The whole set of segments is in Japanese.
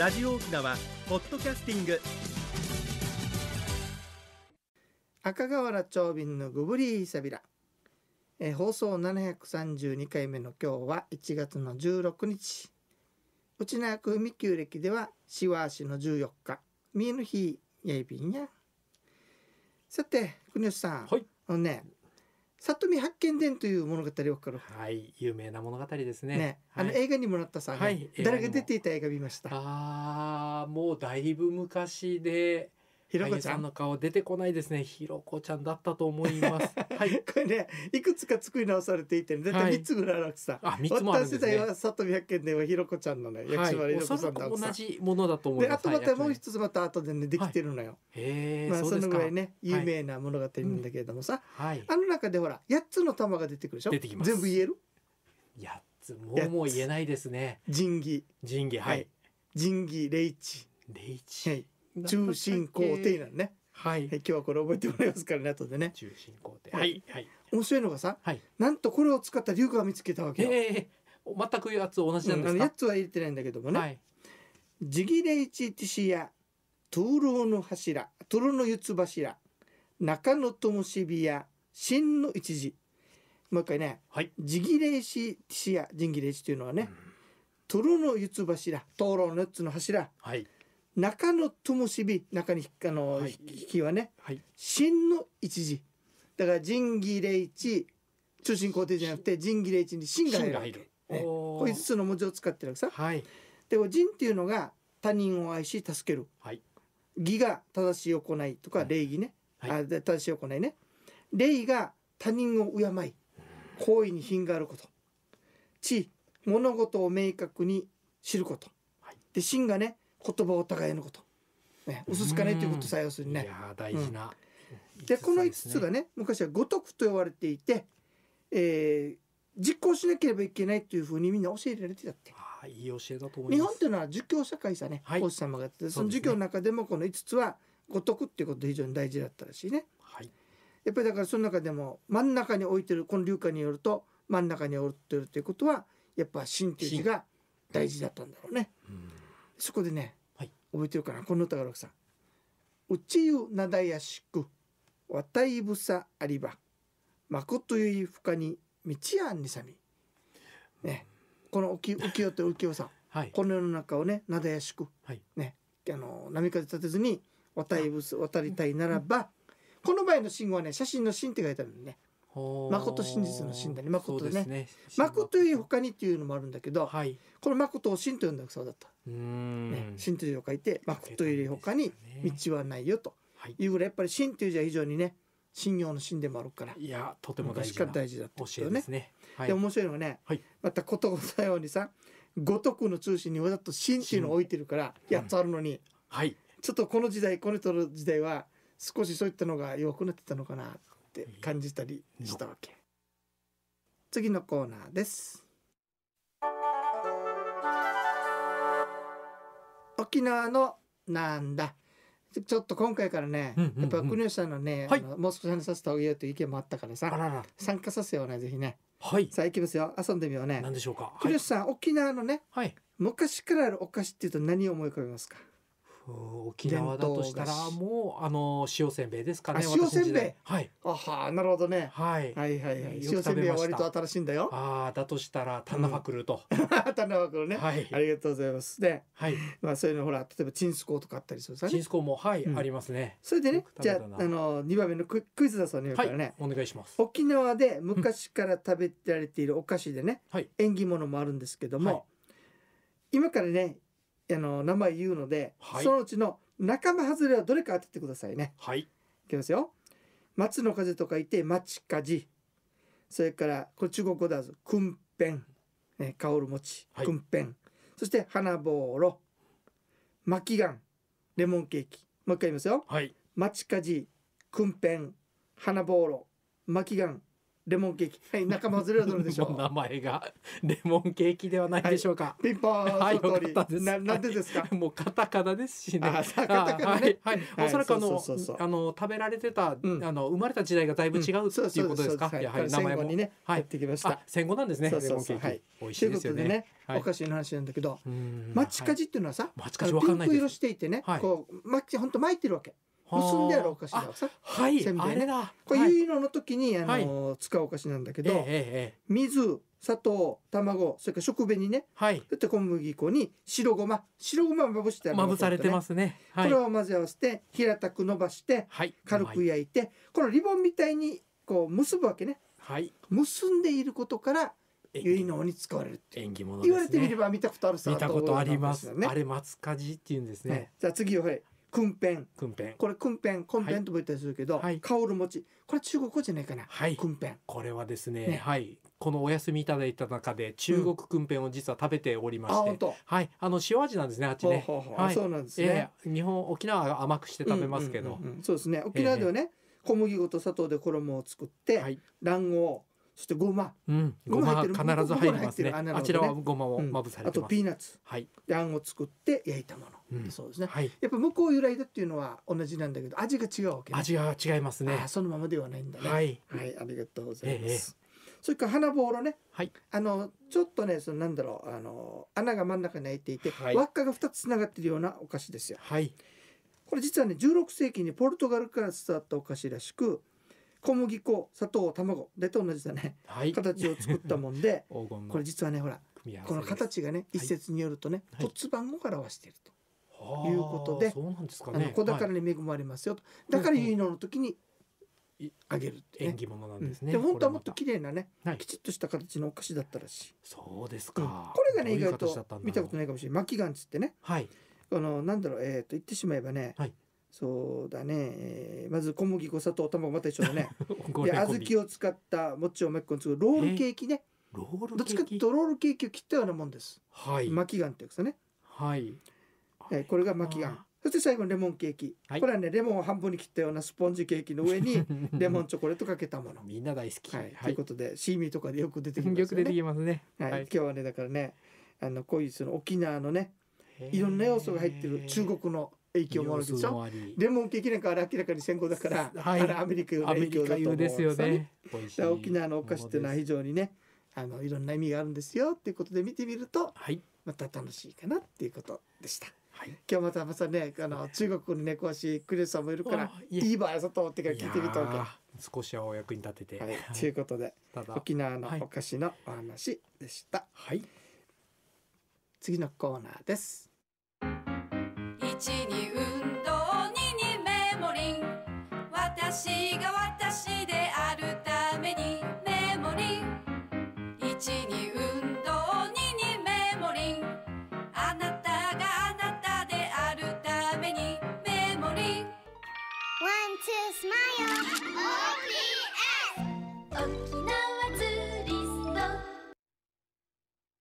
ラジオ沖縄ポッドキャスティング赤瓦町便のグブリーサビラ、えー、放送732回目の今日は1月の16日内縄久文旧暦ではしわしの14日見えぬ日やいびんやさて国吉さん、はい、あのね里見八犬伝という物語をかる。はい、有名な物語ですね。ねあの、映画にもらったさ、はい、誰が出ていた映画見ました。ああ、もうだいぶ昔で。ひろこちゃんの顔出てこないですね。ひろこちゃんだったと思います。はい。これね、いくつか作り直されていて、だいたい三つぐらいあるわけさ。はい、あ、三つもあるんですね。私世代は佐藤百軒ではひろこちゃんのね、役所丸ひろこさんだ同じものだと思います。で、あとまたもう一つまた後でねできてるのよ。はい、へえ。まあそのぐらいね、有名な物語なんだけれどもさ、はい、あの中でほら八つの玉が出てくるでしょ。出てきます。全部言える？八つもうもう言えないですね。仁義。仁義、はい。神器霊地。霊地。はい。中心皇帝なんね。はい、今日はこれ覚えてもらいますからね後でね中心皇帝。はい、はい、面白いのがさ、はい、なんとこれを使った龍が見つけたわけよ、えー、全くやつ同じなんですか、うん、やつは入れてないんだけどもね、はい、ジギレイチティシヤ灯籠の柱灯籠の四つ柱中野ともしびや真の一時もう一回ね、はい、ジギレイシティシヤジンギレイシというのはね、うん、灯籠の四つ柱灯籠の四つの柱、はい、中の灯火中にあの、はい、火はね、はい、真の一時だから仁義礼一中心皇帝じゃなくて仁義礼一に真が入るね、こういう5つの文字を使ってるわけさ、はい、でも仁っていうのが他人を愛し助ける、はい、義が正しい行いとか礼儀ね、はい、あ正しい行いね礼が他人を敬い行為に品があること知物事を明確に知ること、はい、で真がね言葉を互いのこと、ね、嘘つかないということさえ要するにね。いや大事な、うん、で、この5つがね昔は五徳と呼ばれていて、えー、実行しなければいけないというふうにみんな教えられてたって。あいい教えだと思います日本というのは儒教社会さね、はい、子様がその儒教の中でもこの5つは五徳っていうこと非常に大事だったらしいね。はい、やっぱりだからその中でも真ん中に置いてるこの流下によると真ん中に置いてるということはやっぱ神経が大事だったんだろうね。うんそこでね、はい、覚えてるかなこの歌が六さん「うちゆなだやしくわたいぶさありばまことゆいふかにやんにさみ」ねこの浮世浮世さん、はい、この世の中をねなだやしく、はい、ねあの波風立てずに渡りぶす渡りたいならば、この場合の信号はね写真の「信」って書いてあるんでねと真実の真だねことねねより他にっていうのもあるんだけど、はい、この誠を真と呼んだそうだったね、真という字を書いてとより他に道はないよというぐらいやっぱり真という字は非常にね信用の真でもあるからいやとても大事な大事だってことねね、はい、で面白いのはね、はい、またことごとようにさ五徳の中心にわざと真っていうのを置いてるから8つあるのに、うん、はい、ちょっとこの時代この人の時代は少しそういったのが弱くなってたのかなって感じたりしたわけ次のコーナーです沖縄のなんだちょっと今回からね、うんうんうん、やっぱ国吉さんのね、はい、のもう少し話させた方がいいよという意見もあったからさ参加させようねぜひねはいさあ行きますよ遊んでみようね何でしょうか国吉さん、はい、沖縄のね、はい、昔からあるお菓子っていうと何を思い浮かべますか沖縄だとしたらもうあの塩せんべいですかね塩せんべいはいあはなるほどね、はい、はいはいはい塩せんべいは割と新しいんだよああだとしたらタンナファクルと、うん、タンナファクルね、はい、ありがとうございますで、はいまあ、そういうのほら例えばチンスコーとかあったりするさ、ね、チンスコーもはい、うん、ありますねそれでねじゃあの2番目のクイズ出そうね、はい、お願いします沖縄で昔から食べられているお菓子でね、うん、縁起物もあるんですけども、はい今からねあの名前言うので、はい、そのうちの仲間外れはどれか当ててくださいね。はい。いきますよ。松の風と書いて町かじ。それからこれ中国語だぞ。くんぺん。ね、香る餅。くんぺん。そして花ぼうろ。巻きがん。レモンケーキ。もう一回言いますよ。はい。町かじ。くんぺん。花ぼうろ。巻きがん。レモンケーキ。はい、仲間ずれでしょう。名前がレモンケーキではないでしょうか。ピンポーン。はい、よかったななんでですか。もうカタカナですしね。カタカナね。はい、おそらくあのあの食べられてたあの生まれた時代がだいぶ違うっていうことですか。やはり名前もね入ってきました。戦後なんですね。レモンケーキ。美味しいですよね。お菓いの話なんだけど、マチカジっていうのはさ、ピンク色していてね、こうマチ本当巻いてるわけ。結んであるお菓子ださはいせんべいねこれ結納の時にあの使うお菓子なんだけど水砂糖卵それから食紅ねはいそして小麦粉に白ごま白ごままぶしてあるまぶされてますねこれを混ぜ合わせて平たく伸ばして軽く焼いてこのリボンみたいにこう結ぶわけね結んでいることから結納に使われる縁起物言われてみれば見たことあるさ見たことありますあれ松かじっていうんですねじゃあ次ははいくんぺん。これこんぺんとも言ったりするけど、はい、香る餅これ中国語じゃないかな、はい、ぺん。これはですね、ね、はいこのお休みいただいた中で中国ぺんを実は食べておりまして、うん、はいあの塩味なんですねあっちねほうほうほう、はい、そうなんですね、えー、日本沖縄は甘くして食べますけど、うんうんうんうん、そうですね沖縄ではね、えー、小麦粉と砂糖で衣を作って、はい、卵黄そしてごま、うん、ごま必ず入りますね、ね、あちらはごまをまぶされて、うん、あとピーナッツ、はい、であんを作って焼いたもの、うん、そうですね、はい、やっぱ向こう由来だっていうのは同じなんだけど味が違うわけ、ね、味が違いますねそのままではないんだね、はい、はい、ありがとうございます、ええ、それから花ぼうろね、はい、あのちょっとねそのなんだろうあの穴が真ん中に開いていて、輪っかが2つつながっているようなお菓子ですよ、はい、これ実はね16世紀にポルトガルから伝わったお菓子らしく小麦粉砂糖卵大体同じだね、はい、形を作ったもんで これ実はねほらこの形がね一説によるとね、はい、骨盤を表していると。いうことで、そうなんですかね。子宝に恵まれますよと、だから結納の時にあげるって、ね、縁起物なんですね。で本当はもっと綺麗なね、きちっとした形のお菓子だったらしい。そうですか。これがね意外と見たことないかもしれない。巻きがんつってね。はい。あのなんだろうえっ、と言ってしまえばね、そうだね、えー、まず小麦粉砂糖卵また一緒だね で小豆を使ったもちをめっこに作るロールケーキねロールケーキどっちかというとロールケーキを切ったようなもんですはい巻きがんってやつねはい、えい、これが巻きがんそして最後レモンケーキ、はい、これはねレモンを半分に切ったようなスポンジケーキの上に レモンチョコレートかけたものみんな大好き、はい、ということでシーミーとかでよく出てきますよねよく出てきますね、はい、今日はねだからねあのこういうその沖縄のねいろんな要素が入ってる中国の影響もあるでしょレモンーきなんか明らかに戦後だから、はい、アメリカの影響だと思うですよね沖縄のお菓子っていうのは非常にねあのいろんな意味があるんですよっていうことで見てみると、はい、また楽しいかなっていうことでした。はい、今日またまたねあの中国にね詳しいクレさんもいるからいい場合外ってから聞いてみたわけ少しはお役に立てて、はい、ということで沖縄のお菓子のお話でした、はい、次のコーナーです一私が私であるために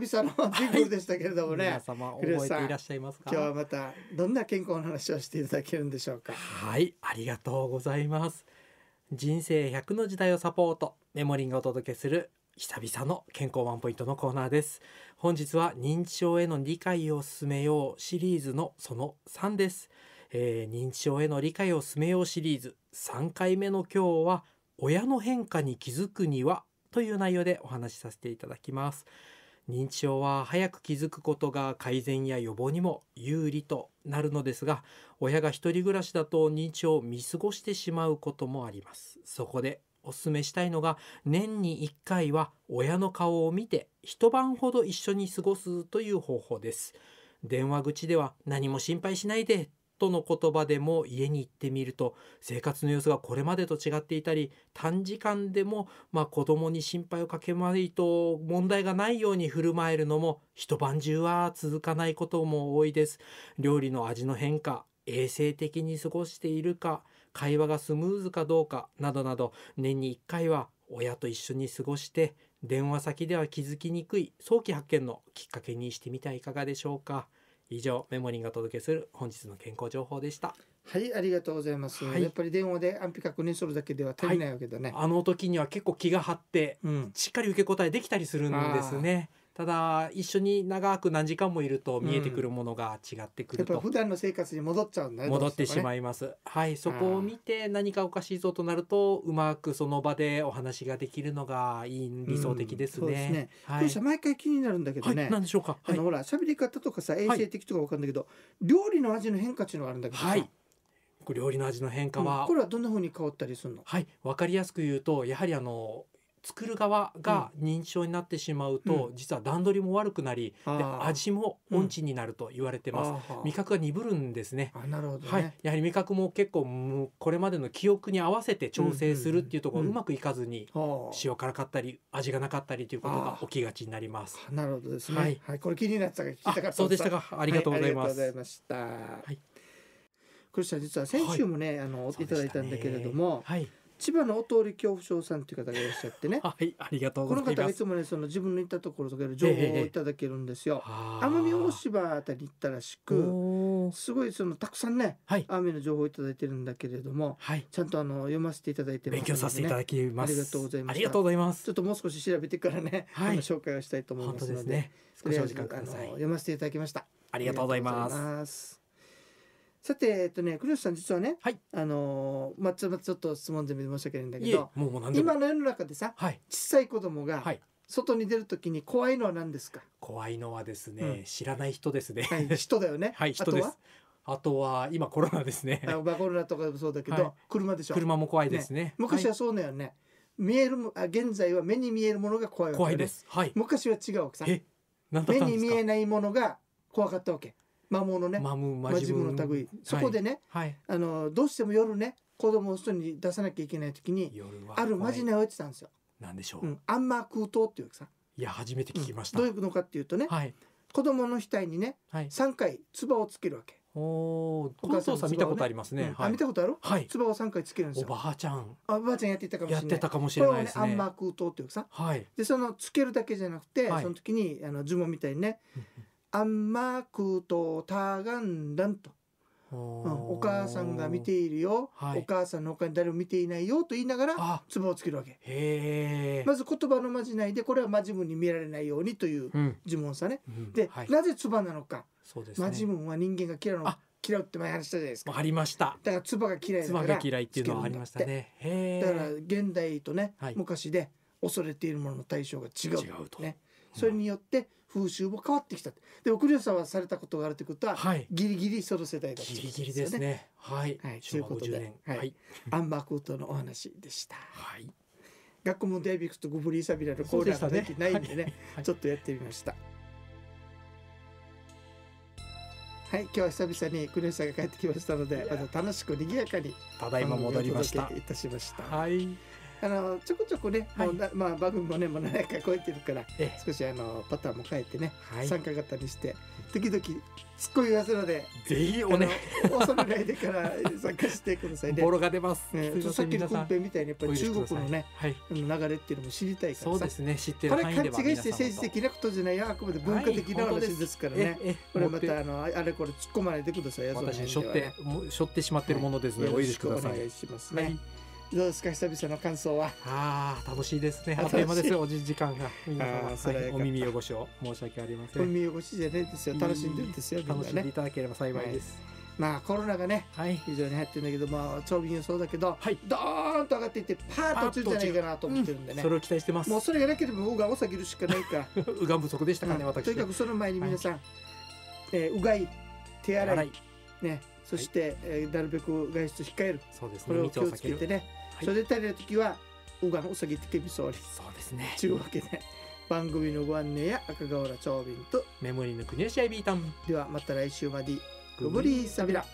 久々のジングルでしたけれどもね、はい、皆様覚えていらっしゃいますか今日はまたどんな健康の話をしていただけるんでしょうかはいありがとうございます人生100の時代をサポートメモリンがお届けする久々の健康ワンポイントのコーナーです本日は認知症への理解を進めようシリーズのその3です、えー、認知症への理解を進めようシリーズ3回目の今日は親の変化に気づくにはという内容でお話しさせていただきます認知症は早く気づくことが改善や予防にも有利となるのですが親が一人暮らしだと認知症を見過ごしてしまうこともありますそこでお勧めしたいのが年に1回は親の顔を見て一晩ほど一緒に過ごすという方法です電話口では何も心配しないでとの言葉でも家に行ってみると生活の様子がこれまでと違っていたり短時間でもまあ子供に心配をかけまいと問題がないように振る舞えるのも一晩中は続かないことも多いです料理の味の変化衛生的に過ごしているか会話がスムーズかどうかなどなど年に1回は親と一緒に過ごして電話先では気づきにくい早期発見のきっかけにしてみてはいかがでしょうか。以上メモリーがお届けする本日の健康情報でしたはいありがとうございます、はい、やっぱり電話で安否確認するだけでは足りないわけだね、はい、あの時には結構気が張って、うん、しっかり受け答えできたりするんですねただ一緒に長く何時間もいると見えてくるものが違ってくると、うん、普段の生活に戻っちゃうんだ、ね、戻ってしまいます、ね、はいそこを見て何かおかしいぞとなるとうまくその場でお話ができるのがいい理想的ですね、うん、ですね、はい、毎回気になるんだけどね、はい、何でしょうか、はい、あのほら喋り方とかさ衛生的とかわかるんだけど、はい、料理の味の変化っていうのがあるんだけどはい料理の味の変化は、うん、これはどんなふうに変わったりするのはいわかりやすく言うとやはりあの作る側が認知症になってしまうと、うん、実は段取りも悪くなり、うん、味も音痴になると言われてます、うん、味覚が鈍るんですね、ね、はい、やはり味覚も結構もうこれまでの記憶に合わせて調整するっていうところうまくいかずに、塩辛かったり味がなかったりということが起きがちになりますなるほどですね、はい、はい、これ気になったが聞きたかったそうでしたかありがとうございます、はい、ありがとうございましたはいクリスこれ実は先週もね、はい、あのいただいたんだけれども、はい、千葉のお通り恐怖症さんという方がいらっしゃってね はいありがとうこの方いつもねその自分の行ったところとか情報をいただけるんですよ、奄美大島あたり行ったらしくすごいそのたくさんね、はい、奄の情報をいただいてるんだけれども、はい、ちゃんとあの読ませていただいて、ね、勉強させていただきますありがとうございますありがとうございますちょっともう少し調べてからね、はい、紹介をしたいと思いますので、ね、少しお時間ください読ませていただきましたありがとうございますさて、えっとね、黒吉さん、実はね、はいあのー、まあ、ちょちょっと質問で申し訳ないんだけど、もうも何今の世の中でさ、はい、小さい子供がはい外に出るときに怖いのは何ですか、怖いのはですね、うん知らない人ですね。はい、人だよね。はい、人です。あとは今コロナですね。あまコロナとかでもそうだけど、はい車でしょ車も怖いですね。昔はそうだよね、見えるあ現在は目に見えるものが怖いね、怖いです。はい。昔は違うわけさえ、なんだっ目たんでにすか。見えないものが怖かったわけ魔物ねマムマジムの類そこでね、はい、あのどうしても夜ね子供を外に出さなきゃいけない時に夜はあるまじないをやってたんですよ。なんでしょう、うん、あんま空洞っていうさいや初めて聞きました、うん、どういうのかっていうとね、はい、子供の額にね、はい、3回唾をつけるわけ。おお、お母さん、ね、見たことありますね。うんはい、あ、見たことある？はい。つばを三回つけるんですよ。おばあちゃん。あ、おばあちゃんやってたかもしれない。やってたかもしれないですね。ねアンマークウトっていうさ。はい。で、そのつけるだけじゃなくて、はい、その時にあの呪文みたいにね、あんまくとたがんだんと、うん、お母さんが見ているよ、はい、お母さんのほかに誰も見ていないよと言いながらつぼをつけるわけまず言葉のまじないでこれはマジムに見られないようにという呪文さね、うんうん、で、はい、なぜつばなのか、ね、マジムは人間が嫌なの嫌うって前話したじゃないですか。ありました。だから唾が嫌いだから。唾が嫌いっていうのはありましたね。だから現代とね、昔で恐れているものの対象が違う、ね。違うと。ね。それによって風習も変わってきたで奥林さんはされたことがあるということは、はい、ギリギリその世代だった、ね、ギリギリですねはい、はい、ということで、はいアンバーコートのお話でした。はい学校もデイビックとグブリーサビラの交流はできないんでね、ねはい、ちょっとやってみました。はい、今日は久々に国吉さんが帰ってきましたので、また楽しく賑やかに。ただいま戻りました。いたしました。はい。あのちょこちょこね、はい、もうなまあ、番組もねもう何回超えてるから、ええ、少しあのパターンも変えてね、はい、参加型にして時々ツっコミを出すのでぜひおね遅めないでから参加してくださいね。ボロが出ます。ね、さっきのコンペみたいにやっぱり中国のね、はい、流れっていうのも知りたいからそうですね知ってる範囲では勘違いして政治的なことじゃないあくまで文化的な話ですからね。はい、これまたあのあれこれ突っ込まないでください。私しょってしょってしまってるものですので、お許しください。お願いしますね。どうですか久々の感想はああ楽しいですねあっという間ですよおじ時間が皆様、はい、お耳汚しを申し訳ありませんお耳汚しじゃないですよ楽しんでるんですよ、ね、楽しんでいただければ幸いです、はいまあコロナがね、はい、非常に流行ってるんだけど、まあ、長瓶予想だけど、はい、ドーンと上がっていってパーッと落ちるんじゃないかなと思ってるんでね、うん、それを期待してますもうそれがなければ僕はお酒るしかないか うがん不足でしたかね、うん、私とにかくその前に皆さん、はい、えー、うがい手洗いねそして、はい、えー、なるべく外出控えるそうです、ね、これを気をつけてねはい、それでたりの時は右岸を下げてけびそうりそうですねちゅうわけで番組のご案内や赤瓦長瓶とメモリーの国吉アイビータンではまた来週までごリーサビラ